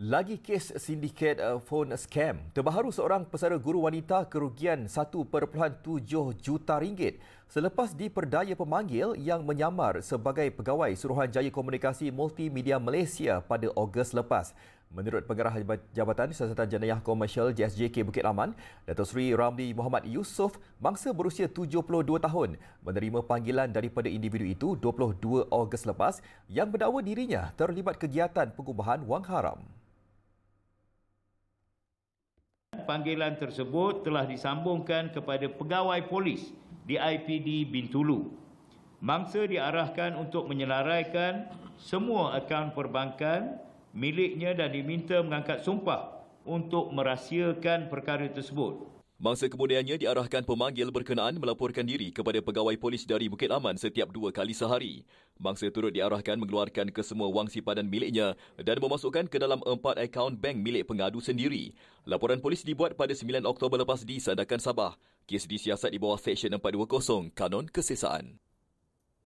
Lagi kes sindiket uh, phone scam. Terbaru seorang pesara guru wanita kerugian 1.7 juta ringgit selepas diperdaya pemanggil yang menyamar sebagai pegawai Suruhanjaya Komunikasi Multimedia Malaysia pada Ogos lepas. Menurut Pengarah Jabatan Siasatan Jenayah Komersial JSJK Bukit Laman, Datuk Sri Ramli Muhammad Yusof, mangsa berusia 72 tahun, menerima panggilan daripada individu itu 22 Ogos lepas yang berdakwa dirinya terlibat kegiatan pengubahan wang haram. Panggilan tersebut telah disambungkan kepada pegawai polis di IPD Bintulu. Mangsa diarahkan untuk menyelaraikan semua akaun perbankan miliknya dan diminta mengangkat sumpah untuk merahsiakan perkara tersebut. Mangsa kemudiannya diarahkan pemanggil berkenaan melaporkan diri kepada pegawai polis dari Bukit Aman setiap dua kali sehari. Mangsa turut diarahkan mengeluarkan kesemua wang simpanan miliknya dan memasukkan ke dalam empat akaun bank milik pengadu sendiri. Laporan polis dibuat pada 9 Oktober lepas di disandakan Sabah. Kes disiasat di bawah Seksyen 420 Kanon Kesesaan.